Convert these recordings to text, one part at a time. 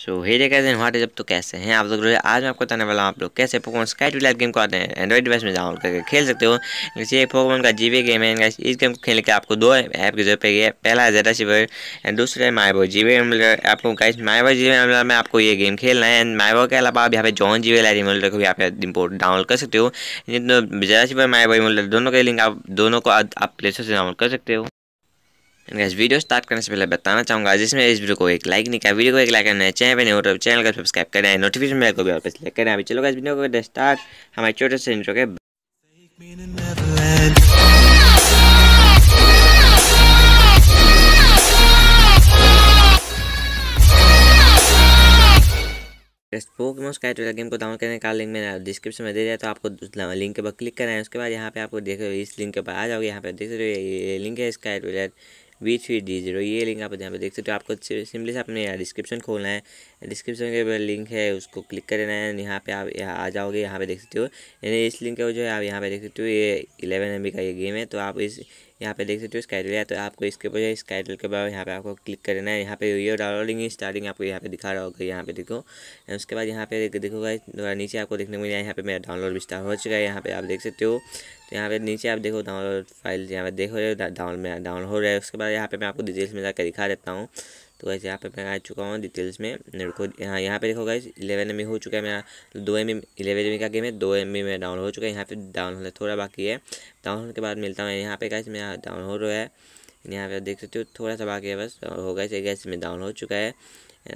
सो हे कैसे हैं हमारे जब तो कैसे हैं आप लोग आज मैं आपको बताने वाला हूँ आप लोग कैसे Pokemon sky to life game को आते हैं एंड्रॉइड डिवाइस में डाउनलोड करके खेल सकते हो इसे एक पोकोमोन का जीवे गेम है इस गेम को खेलने के आपको दो ऐप की जरूरत है पहला है जेटा शिवर एंड दूसरा है माइबो जीवे आपको गाइस माइबो जीवे में आपको ये गेम खेलना है एंड माइबो के अलावा आप यहाँ पे जॉन जीवी लाइट इमोलर को भी आप इम्पोर्ट डाउनलोड कर सकते हो जेटा शिवर माइबो इमोलर दोनों के लिंक आप दोनों को आप स्टोर से डाउनलोड कर सकते हो गैस वीडियो स्टार्ट करने से पहले बताना चाहूँगा जिसमें इस वीडियो को एक लाइक नहीं किया वीडियो को एक लाइक करना चैनल पर यूट्यूब तो चैनल को सब्सक्राइब करें नोटिफिकेशन बेल को भी और क्लिक करें अभी चलो गैस वीडियो को स्टार्ट हमारे छोटे से इंट्रो के पोकेमोन स्काई ट्रेलर गेम को डाउनलोड करने का लिंक मैंने डिस्क्रिप्शन में दे दिया तो आपको लिंक के ऊपर क्लिक करना है उसके बाद यहाँ पे आपको देख रहे हो इस लिंक के पर आ जाओगे यहाँ पे देख रहे हो ये लिंक है sky trailer V three D zero ये लिंक आप यहाँ पे देख सकते हो आपको सिंपली से आपने यहाँ डिस्क्रिप्शन खोलना है डिस्क्रिप्शन के लिंक है उसको क्लिक कर देना है यहाँ पे आप यहाँ आ जाओगे यहाँ पे देख सकते हो यानी इस लिंक का जो है आप यहाँ पे देख सकते हो ये इलेवन एम का ये गेम है तो आप इस यहाँ पे देख सकते हो स्काइडल है तो आपको इसके बजाय स्काइडल के बाद यहाँ पे आपको क्लिक करना है यहाँ पे ये डाउनलोडिंग स्टार्टिंग आपको यहाँ पे दिखा रहा होगा यहाँ पे देखो उसके बाद यहाँ पे देखोगा थोड़ा नीचे आपको देखने को मिला यहाँ पे मेरा डाउनलोड भी स्टार्ट हो चुका है यहाँ पे आप देख सकते हो तो यहाँ पे नीचे आप देखो डाउनलोड फाइल यहाँ पे देखो डाउन डाउन हो रहा है उसके बाद यहाँ पे मैं आपको डिटेल्स में जाकर दिखा देता हूँ तो वैसे यहाँ पे मैं आ चुका हूँ डिटेल्स में मेरे को हाँ यहाँ पे देखो गाइस इलेवन एम हो चुका है मेरा तो दो एम इलेवन एम का गेम है दो एम मेरा डाउन हो चुका है यहाँ पे डाउन होने थोड़ा बाकी है डाउन होने के बाद मिलता हूँ यहाँ पे गाइस मेरा डाउन हो रहा है यहाँ पे देख सकते हो थोड़ा सा बाकी है बस हो गया गैस में डाउन हो चुका है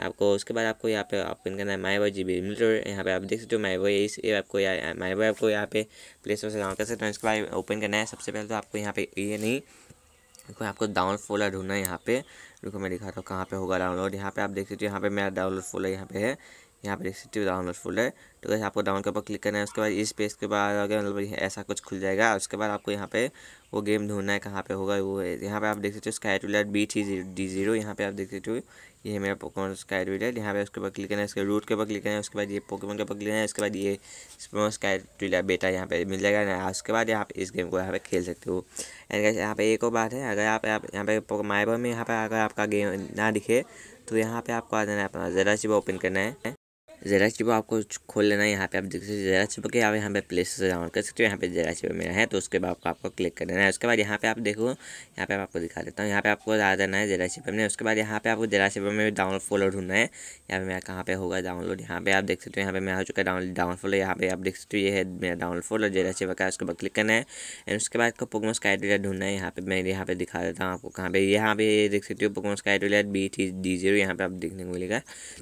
आपको उसके बाद आपको यहाँ पे आपको इनका नाम माई वाई जी बी है यहाँ पे आप देख सकते हो माई वाई इस आपको माई वाई आपको यहाँ पे प्ले स्टोर से डाउन कर सकते हैं इसके बाद ओपन करना है सबसे पहले तो आपको यहाँ पे ये नहीं देखो आपको डाउनलोड फोल्डर ढूंढना है यहाँ पे देखो मैं दिखा रहा हूँ कहाँ पे होगा डाउनलोड यहाँ पे आप देख सकते हो यहाँ पे मेरा डाउनलोड फोल्डर यहाँ पे है यहाँ पर देख सकते हो डाउनलोड फोल्डर तो कैसे आपको डाउन के ऊपर क्लिक करना है उसके बाद इस पेज के बाद आगे मतलब ऐसा कुछ खुल जाएगा उसके बाद आपको यहाँ पे वो गेम ढूंढना है कहाँ पे होगा वो यहाँ पे आप देख सकते हो sky trailer B three D zero यहाँ पे आप देख सकते हो ये मेरा पोकेमोन स्काई ट्विलर यहाँ पे उसके ऊपर क्लिक करना है उसके रूट के ऊपर क्लिक करना है उसके बाद ये पोकमोन के ऊपर क्लिक करना है उसके बाद ये स्काई ट्विलर बेटा यहाँ पे मिल जाएगा ना उसके बाद यहाँ पे इस गेम को यहाँ पे खेल सकते हो एंड कैसे यहाँ पे एक और बात है अगर आप यहाँ पे माइबा में यहाँ पे अगर आपका गेम ना दिखे तो यहाँ पे आपको आ जाना है अपना ज़रा सी ओपन करना है जेरा चिपो आपको खोल लेना है यहाँ पे आप देख सकते जेरा चिपो के आप यहाँ पे प्लेस से डाउनलोड कर सकते हो यहाँ पे जेरा चिपो मेरा है तो उसके बाद आपको आपको क्लिक कर देना है उसके बाद यहाँ पे आप देखो यहाँ पे आप आपको दिखा देता हूँ यहाँ पे आपको आ जाना है जेरा चिपो में उसके बाद यहाँ पे आपको जेरा चिपो में डाउनलोड फोलो ढूंढना है यहाँ पे मेरा कहाँ पे होगा डाउनलोड यहाँ पे आप देख सकते हो यहाँ पे मैं आ चुका डाउनलोड डाउन फोलो यहाँ पे आप देख सकते हो ये है मेरा डाउनलोड फोलो जेरा चिपो का उसके बाद क्लिक करना है एंड उसके बाद आपको पोकमोस स्काई एडिटर ढूंढना है यहाँ पे मैं यहाँ पे दिखा देता हूँ आपको कहाँ पे यहाँ पे देख सकते हो Pokemon sky editor B three D zero यहाँ पे आप देखने को मिलेगा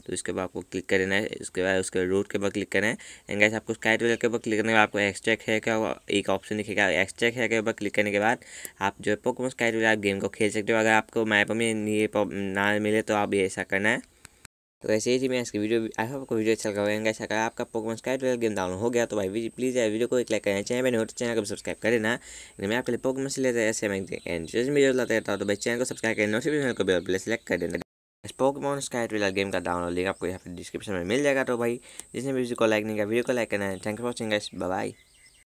तो उसके बाद आपको क्लिक कर देना है उसके बाद उसके रूट के ऊपर क्लिक करें एंड गैस आपको कैटवेल के ऊपर क्लिक करने के बाद आपको एक्सट्रैक्ट है का एक ऑप्शन दिखेगा एक्सट्रैक्ट है के ऊपर क्लिक करने के बाद आप जो है पोकोमोन कैटवेल आप गेम को खेल सकते हो अगर आपको मैप में ये ना मिले तो आप ये ऐसा करना है तो ऐसे ही थी मैं इसकी वीडियो आई होप आपको वीडियो अच्छा लगा ऐसा अगर आपका पोकमोन स्काई गेम डाउनलोड हो गया तो भाई प्लीज़ यार वीडियो को एक लाइक करना चाहिए मैंने तो चैनल को सब्सक्राइब करें ना मैं आपके लिए पोकमोन से लेते ऐसे मैं वीडियो लाते रहता हूँ तो भाई चैनल को सब्सक्राइब करें नोटिफिकेशन को बिल्कुल सिलेक्ट कर देना इस पोकमोन स्काइट विलर गेम का डाउनलोड लिंक आपको यहाँ पर डिस्क्रिप्शन में मिल जाएगा तो भाई जिसने भी वीडियो को लाइक नहीं किया वीडियो को लाइक करना है thank you for watching guys bye